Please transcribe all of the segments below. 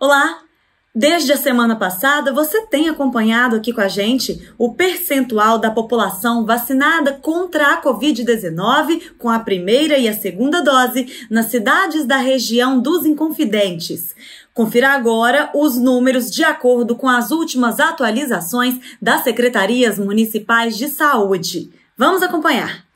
Olá! Desde a semana passada, você tem acompanhado aqui com a gente o percentual da população vacinada contra a Covid-19 com a primeira e a segunda dose nas cidades da região dos Inconfidentes. Confira agora os números de acordo com as últimas atualizações das secretarias municipais de saúde. Vamos acompanhar!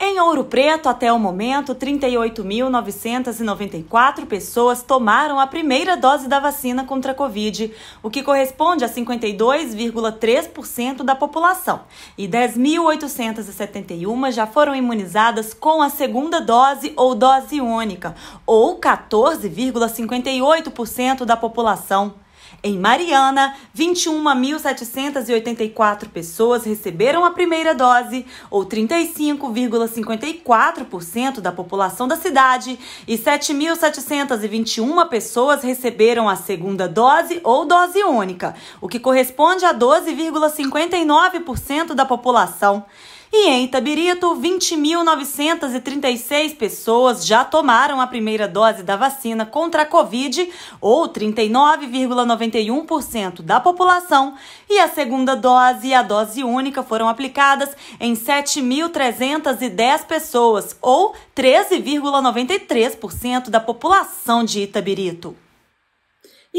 Em Ouro Preto, até o momento, 38.994 pessoas tomaram a primeira dose da vacina contra a Covid, o que corresponde a 52,3% da população. E 10.871 já foram imunizadas com a segunda dose ou dose única, ou 14,58% da população. Em Mariana, 21.784 pessoas receberam a primeira dose, ou 35,54% da população da cidade, e 7.721 pessoas receberam a segunda dose ou dose única, o que corresponde a 12,59% da população. E em Itabirito, 20.936 pessoas já tomaram a primeira dose da vacina contra a Covid, ou 39,91% da população, e a segunda dose e a dose única foram aplicadas em 7.310 pessoas, ou 13,93% da população de Itabirito.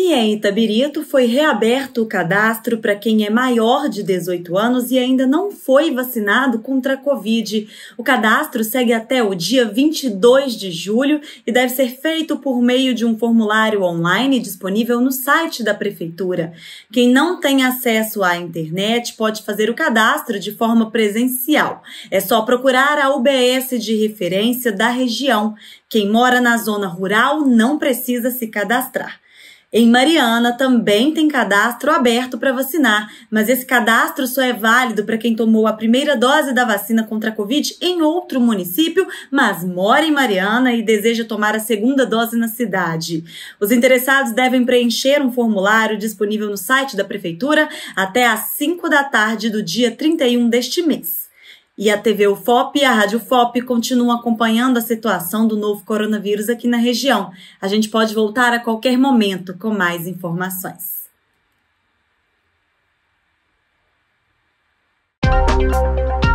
E em Itabirito foi reaberto o cadastro para quem é maior de 18 anos e ainda não foi vacinado contra a Covid. O cadastro segue até o dia 22 de julho e deve ser feito por meio de um formulário online disponível no site da Prefeitura. Quem não tem acesso à internet pode fazer o cadastro de forma presencial. É só procurar a UBS de referência da região. Quem mora na zona rural não precisa se cadastrar. Em Mariana também tem cadastro aberto para vacinar, mas esse cadastro só é válido para quem tomou a primeira dose da vacina contra a Covid em outro município, mas mora em Mariana e deseja tomar a segunda dose na cidade. Os interessados devem preencher um formulário disponível no site da Prefeitura até às 5 da tarde do dia 31 deste mês. E a TV UFOP e a Rádio FOP continuam acompanhando a situação do novo coronavírus aqui na região. A gente pode voltar a qualquer momento com mais informações. Música